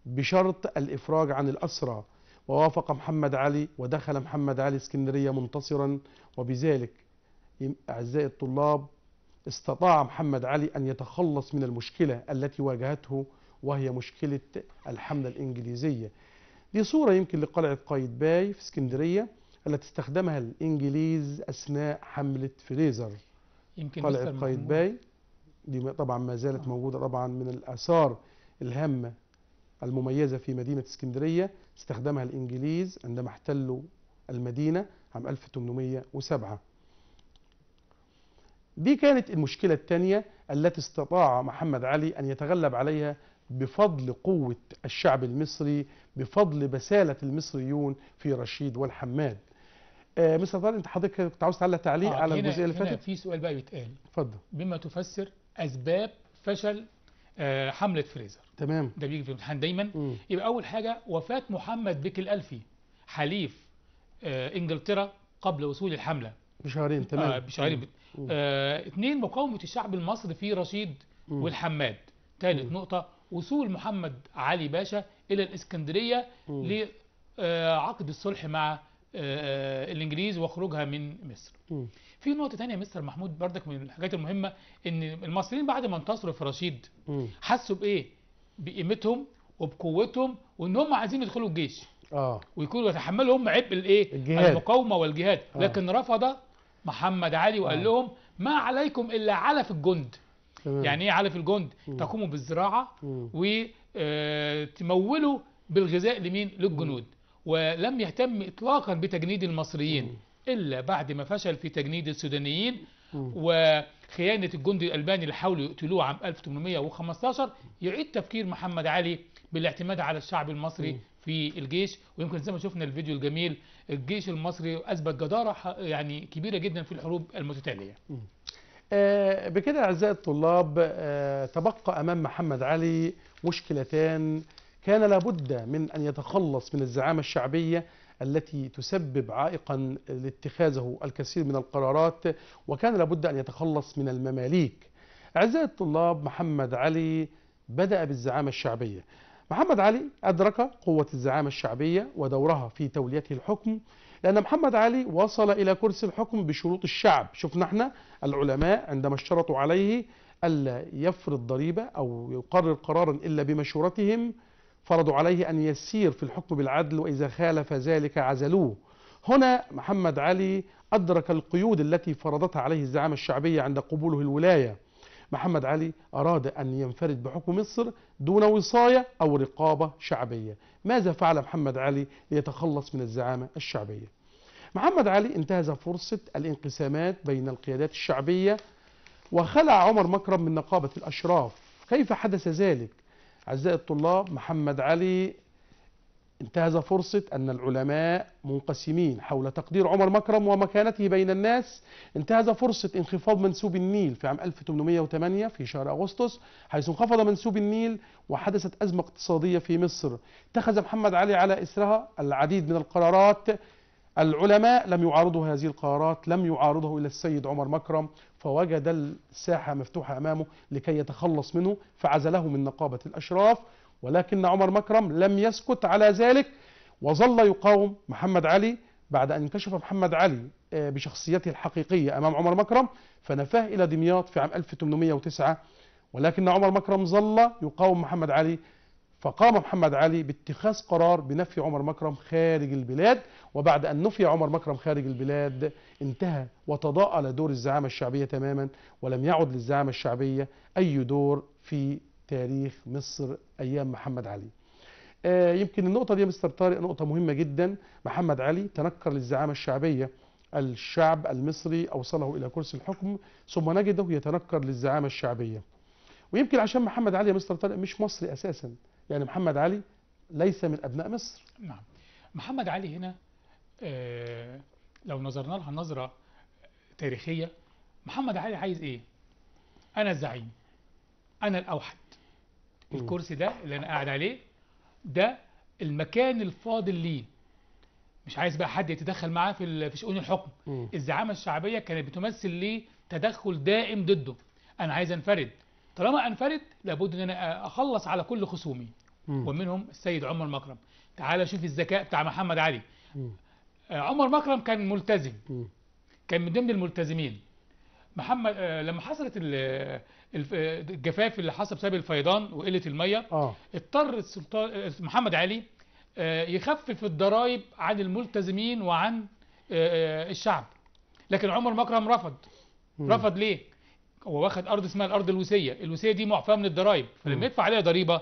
بشرط الإفراج عن الأسرى ووافق محمد علي ودخل محمد علي اسكندرية منتصرا وبذلك أعزائي الطلاب استطاع محمد علي أن يتخلص من المشكلة التي واجهته وهي مشكلة الحملة الإنجليزية دي صورة يمكن لقلعة قايتباي في اسكندرية التي استخدمها الإنجليز أثناء حملة فريزر يمكن قلعة قايتباي دي طبعا ما زالت موجودة طبعا من الآثار الهامة المميزة في مدينة اسكندرية استخدمها الإنجليز عندما احتلوا المدينة عام 1807 دي كانت المشكلة الثانية التي استطاع محمد علي أن يتغلب عليها بفضل قوة الشعب المصري بفضل بسالة المصريون في رشيد والحماد آه مستر طارق انت حضرتك كنت عاوز تعلق تعليق آه على الجزئيه اللي فاتت في سؤال بقى بيتقال اتفضل بما تفسر اسباب فشل آه، حمله فريزر تمام ده بيجي في الامتحان دايما م. يبقى اول حاجه وفاه محمد بك الالفي حليف آه، انجلترا قبل وصول الحمله بشهرين آه، تمام آه بشهرين آه اثنين مقاومه الشعب المصري في رشيد م. والحماد ثالث نقطه وصول محمد علي باشا الى الاسكندريه لعقد الصلح مع آه، آه، الانجليز وخروجها من مصر في نقطه ثانيه مستر محمود بردك من الحاجات المهمه ان المصريين بعد ما انتصروا في رشيد حسوا بايه بقيمتهم وبقوتهم وان هم عايزين يدخلوا الجيش اه ويكونوا يتحملوا هم عبء الايه المقاومه والجهاد آه. لكن رفض محمد علي وقال آه. لهم ما عليكم الا علف الجند تمام. يعني ايه علف الجند م. تقوموا بالزراعه وتمولوا آه، بالغذاء لمين للجنود ولم يهتم إطلاقا بتجنيد المصريين إلا بعد ما فشل في تجنيد السودانيين وخيانة الجندي الألباني اللي حاولوا يقتلوه عام 1815 يعيد تفكير محمد علي بالاعتماد على الشعب المصري في الجيش ويمكن زي ما شفنا الفيديو الجميل الجيش المصري أثبت جدارة يعني كبيرة جدا في الحروب المتتالية آه بكده أعزائي الطلاب آه تبقى أمام محمد علي مشكلتان كان لابد من أن يتخلص من الزعامة الشعبية التي تسبب عائقا لاتخاذه الكثير من القرارات وكان لابد أن يتخلص من المماليك أعزائي الطلاب محمد علي بدأ بالزعامة الشعبية محمد علي أدرك قوة الزعامة الشعبية ودورها في توليته الحكم لأن محمد علي وصل إلى كرسي الحكم بشروط الشعب شفنا احنا العلماء عندما اشترطوا عليه ألا يفرض ضريبة أو يقرر قرارا إلا بمشورتهم فرضوا عليه أن يسير في الحكم بالعدل وإذا خالف ذلك عزلوه هنا محمد علي أدرك القيود التي فرضتها عليه الزعامة الشعبية عند قبوله الولاية محمد علي أراد أن ينفرد بحكم مصر دون وصاية أو رقابة شعبية ماذا فعل محمد علي ليتخلص من الزعامة الشعبية محمد علي انتهز فرصة الانقسامات بين القيادات الشعبية وخلع عمر مكرم من نقابة الأشراف كيف حدث ذلك أعزائي الطلاب محمد علي انتهز فرصة أن العلماء منقسمين حول تقدير عمر مكرم ومكانته بين الناس انتهز فرصة انخفاض منسوب النيل في عام 1808 في شهر أغسطس حيث انخفض منسوب النيل وحدثت أزمة اقتصادية في مصر اتخذ محمد علي على إسرها العديد من القرارات العلماء لم يعارضوا هذه القرارات لم يعارضه إلى السيد عمر مكرم فوجد الساحة مفتوحة أمامه لكي يتخلص منه فعزله من نقابة الأشراف ولكن عمر مكرم لم يسكت على ذلك وظل يقاوم محمد علي بعد أن انكشف محمد علي آه، بشخصيته الحقيقية أمام عمر مكرم فنفاه إلى دمياط في عام 1809 ولكن عمر مكرم ظل يقاوم محمد علي فقام محمد علي باتخاذ قرار بنفي عمر مكرم خارج البلاد وبعد أن نفي عمر مكرم خارج البلاد انتهى وتضاءل دور الزعامة الشعبية تماما ولم يعد للزعامة الشعبية أي دور في تاريخ مصر أيام محمد علي آه، يمكن النقطة دي يا مستر طارق نقطة مهمة جدا محمد علي تنكر للزعامة الشعبية الشعب المصري أوصله إلى كرسي الحكم ثم نجده يتنكر للزعامة الشعبية ويمكن عشان محمد علي يا مستر طارق مش مصري أساساً يعني محمد علي ليس من أبناء مصر نعم محمد علي هنا آه، لو نظرنا لها نظرة تاريخية محمد علي عايز إيه؟ أنا الزعيم أنا الأوحد الكرسي ده اللي أنا قاعد عليه ده المكان الفاضل ليه مش عايز بقى حد يتدخل معاه في في شؤون الحكم الزعامه الشعبيه كانت بتمثل ليه تدخل دائم ضده انا عايز انفرد طالما انفرد لابد ان انا اخلص على كل خصومي مم. ومنهم السيد عمر مكرم تعال شوف الذكاء بتاع محمد علي مم. آه، عمر مكرم كان ملتزم مم. كان من ضمن الملتزمين محمد آه، لما حصلت آه، الجفاف اللي حصل بسبب الفيضان وقله الميه آه. اضطر السلطان محمد علي يخفف الضرائب عن الملتزمين وعن الشعب لكن عمر مكرم رفض مم. رفض ليه هو واخد ارض اسمها الارض الوسيه الوسيه دي معفاه من الضرايب فلما يدفع عليها ضريبه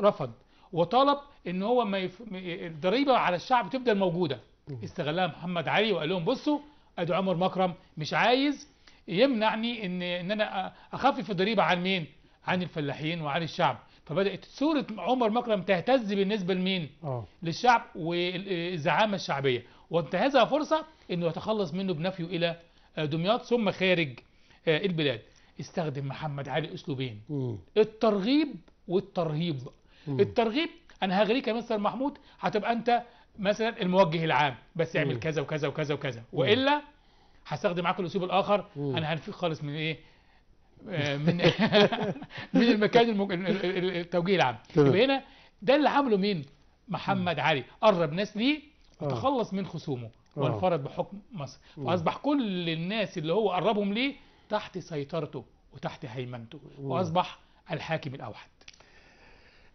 رفض وطلب ان هو ما يف... الضريبه على الشعب تفضل موجوده استغلها محمد علي وقال لهم بصوا ادي عمر مكرم مش عايز يمنعني ان ان انا اخفف الضريبه عن مين عن الفلاحين وعن الشعب فبدات صوره عمر مكرم تهتز بالنسبه لمين أوه. للشعب والزعامه الشعبيه وانتهزها فرصه انه يتخلص منه بنفيه الى دمياط ثم خارج آه، البلاد استخدم محمد علي اسلوبين مم. الترغيب والترهيب مم. الترغيب انا هغريك يا مستر محمود هتبقى انت مثلا الموجه العام بس اعمل كذا وكذا وكذا وكذا والا هستخدم معاك الاسلوب الاخر مم. انا هنفيق خالص من ايه آه، من من المكان المج... التوجيه العام يبقى هنا ده اللي عمله مين محمد علي قرب ناس ليه آه. وتخلص من خصومه وانفرد بحكم مصر واصبح كل الناس اللي هو قربهم ليه تحت سيطرته وتحت هيمنته وأصبح الحاكم الأوحد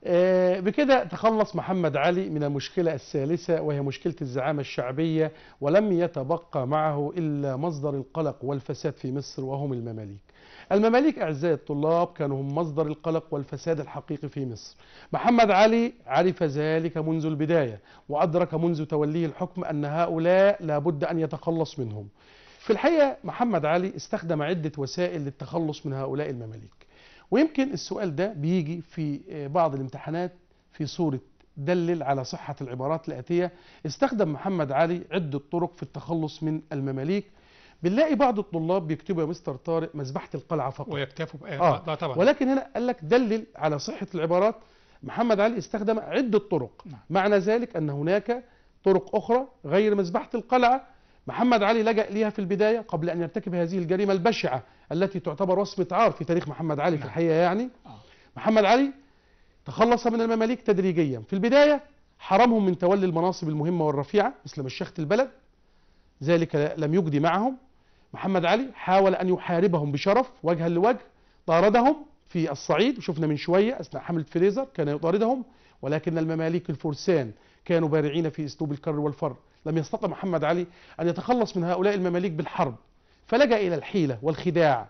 آه، بكده تخلص محمد علي من المشكلة الثالثة وهي مشكلة الزعامة الشعبية ولم يتبقى معه إلا مصدر القلق والفساد في مصر وهم المماليك المماليك أعزائي الطلاب كانوا هم مصدر القلق والفساد الحقيقي في مصر محمد علي عرف ذلك منذ البداية وأدرك منذ توليه الحكم أن هؤلاء لابد أن يتخلص منهم في الحقيقة محمد علي استخدم عدة وسائل للتخلص من هؤلاء المماليك ويمكن السؤال ده بيجي في آه، بعض الامتحانات في صورة دلل على صحة العبارات الآتية استخدم محمد علي عدة طرق في التخلص من المماليك بنلاقي بعض الطلاب بيكتبوا يا مستر طارق مذبحة القلعة فقط ويكتفوا بقى آه. لا آه، طبعا ولكن هنا قال لك دلل على صحة العبارات محمد علي استخدم عدة طرق نعم. معنى ذلك أن هناك طرق أخرى غير مذبحة القلعة محمد علي لجأ ليها في البداية قبل أن يرتكب هذه الجريمة البشعة التي تعتبر وصمة عار في تاريخ محمد علي في نعم. الحقيقة يعني آه. محمد علي تخلص من المماليك تدريجيا في البداية حرمهم من تولي المناصب المهمة والرفيعة مثل مشيخة البلد ذلك لم يجدي معهم محمد علي حاول أن يحاربهم بشرف وجها لوجه طاردهم في الصعيد وشفنا من شوية أثناء حملة فريزر كان يطاردهم ولكن المماليك الفرسان كانوا بارعين في أسلوب الكر والفر لم يستطع محمد علي أن يتخلص من هؤلاء المماليك بالحرب فلجأ إلى الحيلة والخداع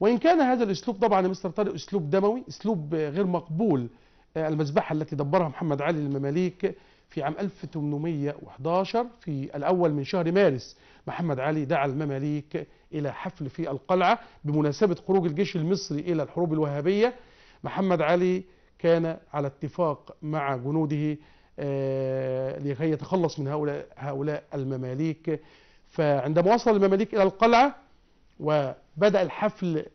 وإن كان هذا الأسلوب طبعا يا مستر طارق أسلوب دموي أسلوب غير مقبول آه، المذبحة التي دبرها محمد علي للمماليك في عام 1811 في الأول من شهر مارس محمد علي دعا المماليك إلى حفل في القلعة بمناسبة خروج الجيش المصري إلى الحروب الوهابية محمد علي كان على اتفاق مع جنوده آه، لكي يتخلص من هؤلاء هؤلاء المماليك فعندما وصل المماليك إلى القلعة وبدأ الحفل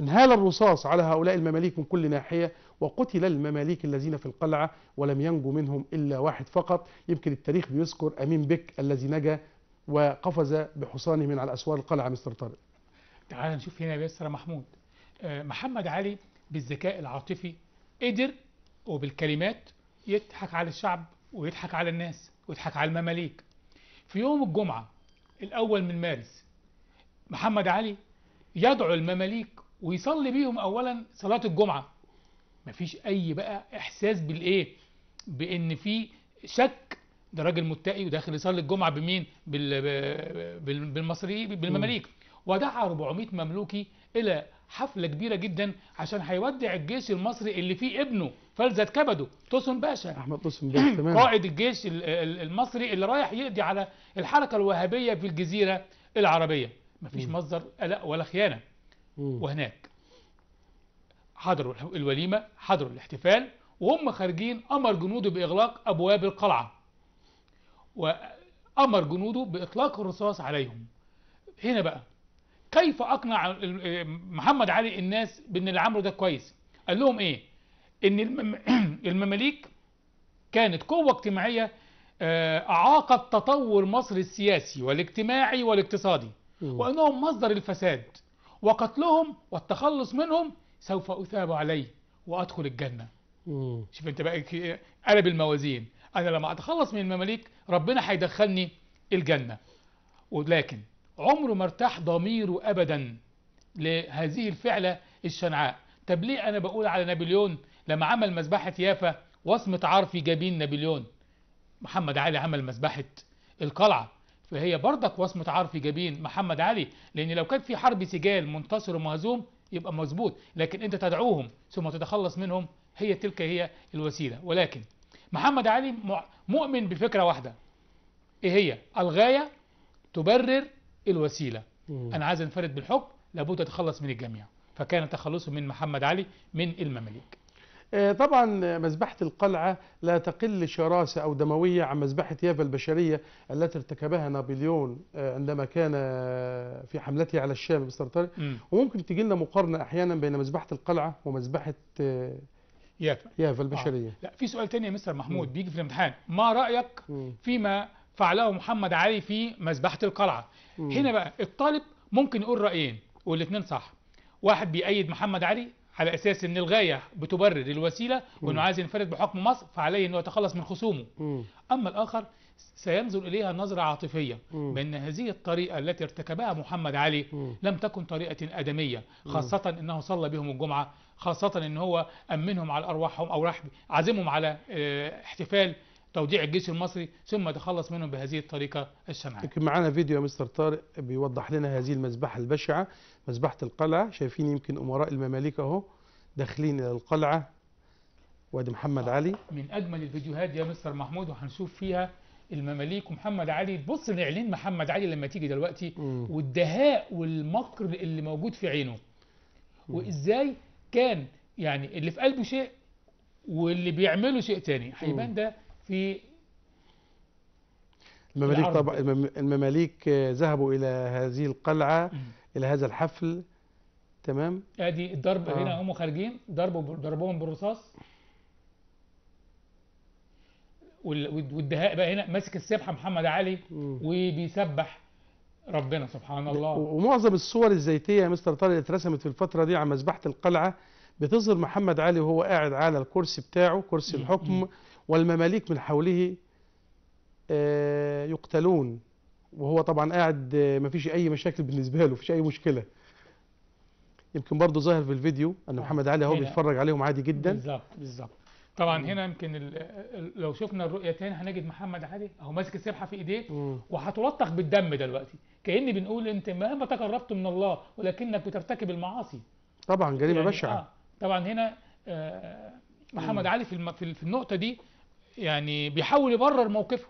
انهال الرصاص على هؤلاء المماليك من كل ناحية وقتل المماليك الذين في القلعة ولم ينجو منهم إلا واحد فقط يمكن التاريخ بيذكر أمين بك الذي نجا وقفز بحصانه من على أسوار القلعة مستر طارق تعال نشوف هنا ياسر محمود آه، محمد علي بالذكاء العاطفي قدر وبالكلمات يضحك على الشعب ويضحك على الناس ويضحك على المماليك في يوم الجمعة الأول من مارس محمد علي يدعو المماليك ويصلي بيهم أولا صلاة الجمعة مفيش أي بقى إحساس بالإيه بإن في شك ده راجل متقي وداخل يصلي الجمعة بمين بالمصريين بالمماليك ودعا 400 مملوكي إلى حفلة كبيرة جدا عشان هيودع الجيش المصري اللي فيه ابنه فلذة كبده طسن باشا احمد طسن باشا تمام قائد الجيش المصري اللي رايح يقضي على الحركة الوهابية في الجزيرة العربية مفيش م. مصدر قلق ولا خيانة م. وهناك حضروا الوليمة حضروا الاحتفال وهم خارجين أمر جنوده بإغلاق أبواب القلعة وأمر جنوده بإطلاق الرصاص عليهم هنا بقى كيف اقنع محمد علي الناس بان اللي عمله ده كويس قال لهم ايه ان المماليك كانت قوة اجتماعية آه، اعاقت تطور مصر السياسي والاجتماعي والاقتصادي وانهم مصدر الفساد وقتلهم والتخلص منهم سوف اثاب عليه وادخل الجنة شوف انت بقى قلب الموازين انا لما اتخلص من المماليك ربنا هيدخلني الجنة ولكن عمره ما ارتاح ضميره أبدا لهذه الفعلة الشنعاء طب ليه أنا بقول على نابليون لما عمل مذبحة يافا وصمة في جابين نابليون محمد علي عمل مذبحة القلعة فهي برضك وصمة في جابين محمد علي لأن لو كان في حرب سجال منتصر ومهزوم يبقى مظبوط لكن أنت تدعوهم ثم تتخلص منهم هي تلك هي الوسيلة ولكن محمد علي مؤمن بفكرة واحدة إيه هي الغاية تبرر الوسيلة أنا عايز أنفرد بالحكم لابد أتخلص من الجميع فكان تخلصه من محمد علي من المماليك آه، طبعا مذبحة القلعة لا تقل شراسة أو دموية عن مذبحة يافا البشرية التي ارتكبها نابليون آه، عندما كان في حملته على الشام بسرطان وممكن تجي لنا مقارنة أحيانا بين مذبحة القلعة ومذبحة آه، يافا يافا البشرية آه. لا في سؤال تاني يا مستر محمود بيجي في الامتحان ما رأيك فيما فعله محمد علي في مذبحه القلعه مم. هنا بقى الطالب ممكن يقول رايين والاثنين صح واحد بيأيد محمد علي على اساس ان الغايه بتبرر الوسيله وانه عايز ينفرد بحكم مصر فعليه انه يتخلص من خصومه مم. اما الاخر سينظر اليها نظره عاطفيه مم. بان هذه الطريقه التي ارتكبها محمد علي مم. لم تكن طريقه ادميه خاصه انه صلى بهم الجمعه خاصه أنه هو امنهم على ارواحهم او راح عزمهم على آه، احتفال توديع الجيش المصري ثم يتخلص منهم بهذه الطريقة الشنعاء يمكن معانا فيديو يا مستر طارق بيوضح لنا هذه المذبحة البشعة مذبحة القلعة شايفين يمكن أمراء المماليك أهو داخلين إلى القلعة وادي محمد علي من أجمل الفيديوهات يا مستر محمود وهنشوف فيها المماليك ومحمد علي بص لعينين محمد علي لما تيجي دلوقتي م. والدهاء والمكر اللي موجود في عينه م. وإزاي كان يعني اللي في قلبه شيء واللي بيعمله شيء تاني هيبان ده في المماليك طبعا المماليك ذهبوا الى هذه القلعه الى هذا الحفل تمام ادي الضرب آه. هنا هم خارجين ضربوا ضربوهم بالرصاص والدهاء بقى هنا ماسك السبحه محمد علي وبيسبح ربنا سبحان الله ومعظم الصور الزيتيه يا مستر طارق اللي اترسمت في الفتره دي على مذبحه القلعه بتظهر محمد علي وهو قاعد على الكرسي بتاعه كرسي الحكم والمماليك من حوله آه، يقتلون وهو طبعا قاعد آه، مفيش اي مشاكل بالنسبه له مفيش اي مشكله يمكن برضه ظاهر في الفيديو ان آه، محمد علي اهو بيتفرج عليهم عادي جدا بالظبط بالظبط طبعا هنا يمكن لو شفنا الرؤيه تاني هنجد محمد علي اهو ماسك السبحه في ايديه وهتلطخ بالدم دلوقتي كاني بنقول انت مهما تقربت من الله ولكنك بترتكب المعاصي طبعا جريمه يعني بشعه آه طبعا هنا آه محمد مم. علي في في النقطه دي يعني بيحاول يبرر موقفه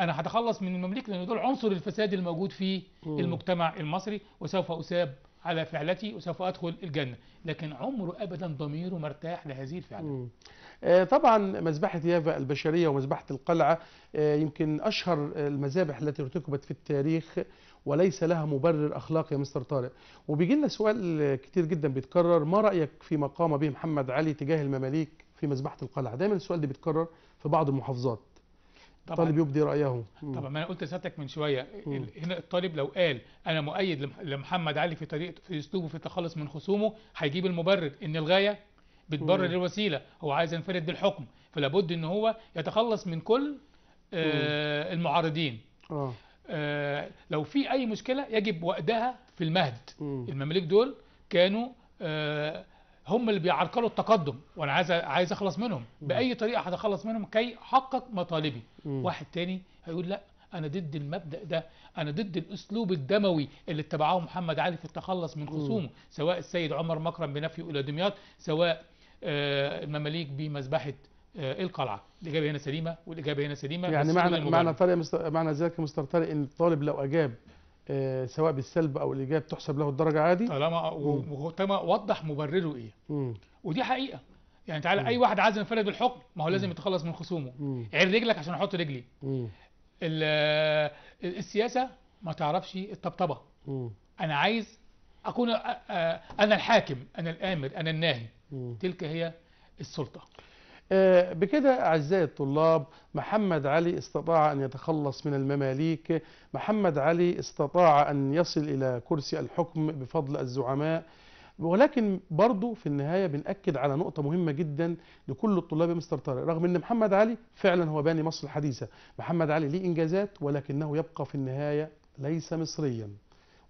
انا هتخلص من المملكه لان دول عنصر الفساد الموجود في المجتمع المصري وسوف اساب على فعلتي وسوف ادخل الجنه لكن عمره ابدا ضميره مرتاح لهذه الفعله آه، طبعا مذبحه يافا البشريه ومذبحه القلعه آه، يمكن اشهر المذابح التي ارتكبت في التاريخ وليس لها مبرر اخلاقي يا مستر طارق وبيجي لنا سؤال كتير جدا بيتكرر ما رايك فيما قام به محمد علي تجاه المماليك في مذبحه القلعه دايما السؤال ده بيتكرر في بعض المحافظات طبعا الطالب يبدي رايه طبعا ما انا قلت لسيادتك من شويه مم. هنا الطالب لو قال انا مؤيد لمحمد علي في طريقه في اسلوبه في التخلص من خصومه هيجيب المبرر ان الغايه بتبرر الوسيله هو عايز ينفرد بالحكم فلا بد ان هو يتخلص من كل آه المعارضين آه. آه لو في اي مشكله يجب وقتها في المهد المماليك دول كانوا آه هم اللي بيعرقلوا التقدم وانا عايز عايز اخلص منهم باي طريقه هتخلص منهم كي احقق مطالبي م. واحد تاني هيقول لا انا ضد المبدا ده انا ضد الاسلوب الدموي اللي اتبعه محمد علي في التخلص من خصومه سواء السيد عمر مكرم بنفي اولى دمياط سواء آه المماليك بمذبحه آه القلعه الاجابه هنا سليمه والاجابه هنا سليمه يعني معنى معنى طارق معنى ذلك مستر طارق ان الطالب لو اجاب آه، سواء بالسلب او الايجاب تحسب له الدرجه عادي طالما وطالما وضح مبرره ايه مم. ودي حقيقه يعني تعالى اي واحد عايز ينفرد بالحكم ما هو لازم يتخلص من خصومه عير رجلك عشان احط رجلي السياسه ما تعرفش الطبطبه انا عايز اكون آه، آه، انا الحاكم انا الامر انا الناهي تلك هي السلطه آه، بكده أعزائي الطلاب محمد علي استطاع أن يتخلص من المماليك محمد علي استطاع أن يصل إلى كرسي الحكم بفضل الزعماء ولكن برضه في النهايه بنأكد على نقطه مهمه جدا لكل الطلاب يا مستر طارق رغم ان محمد علي فعلا هو باني مصر الحديثه محمد علي ليه انجازات ولكنه يبقى في النهايه ليس مصريا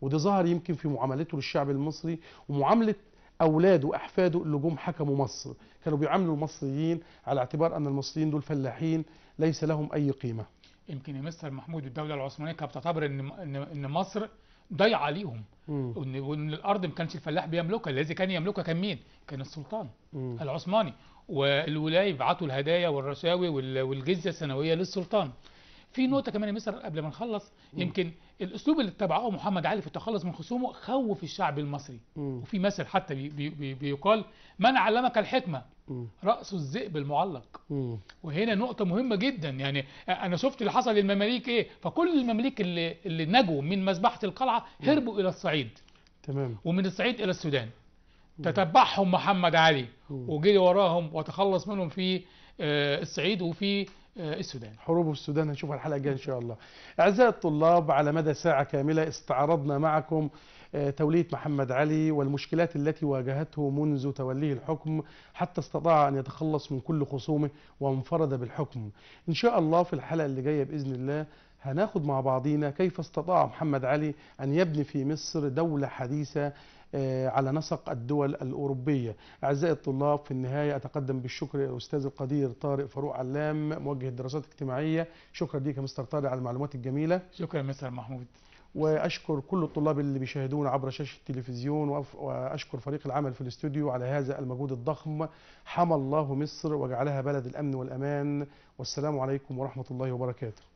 وده ظهر يمكن في معاملته للشعب المصري ومعامله اولاده واحفاده اللي جم حكموا مصر كانوا بيعاملوا المصريين على اعتبار ان المصريين دول فلاحين ليس لهم اي قيمه يمكن يا مستر محمود الدوله العثمانيه كانت بتعتبر ان ان مصر ضيعه ليهم وان وان الارض ما كانش الفلاح بيملكها الذي كان يملكها كان مين كان السلطان مم. العثماني والولايه يبعتوا الهدايا والرشاوي والجزيه السنويه للسلطان في نقطه كمان يا مستر قبل ما نخلص يمكن الاسلوب اللي اتبعه محمد علي في التخلص من خصومه خوف الشعب المصري وفي مثل حتى بي بي بيقال من علمك الحكمه راس الذئب المعلق وهنا نقطه مهمه جدا يعني انا شفت اللي حصل للمماليك ايه فكل المماليك اللي, اللي نجوا من مذبحه القلعه هربوا الى الصعيد تمام ومن الصعيد الى السودان تتبعهم محمد علي وجري وراهم وتخلص منهم في آه، الصعيد وفي آه، السودان حروب السودان هنشوفها الحلقه الجايه ان شاء الله اعزائي الطلاب على مدى ساعه كامله استعرضنا معكم آه، توليه محمد علي والمشكلات التي واجهته منذ توليه الحكم حتى استطاع ان يتخلص من كل خصومه وانفرد بالحكم ان شاء الله في الحلقه اللي جايه باذن الله هناخد مع بعضينا كيف استطاع محمد علي أن يبني في مصر دولة حديثة آه، على نسق الدول الأوروبية أعزائي الطلاب في النهاية أتقدم بالشكر الأستاذ القدير طارق فاروق علام موجه الدراسات الاجتماعية شكرا ليك يا مستر طارق على المعلومات الجميلة شكرا مستر محمود واشكر كل الطلاب اللي بيشاهدونا عبر شاشه التلفزيون واشكر فريق العمل في الاستوديو على هذا المجهود الضخم حمى الله مصر وجعلها بلد الامن والامان والسلام عليكم ورحمه الله وبركاته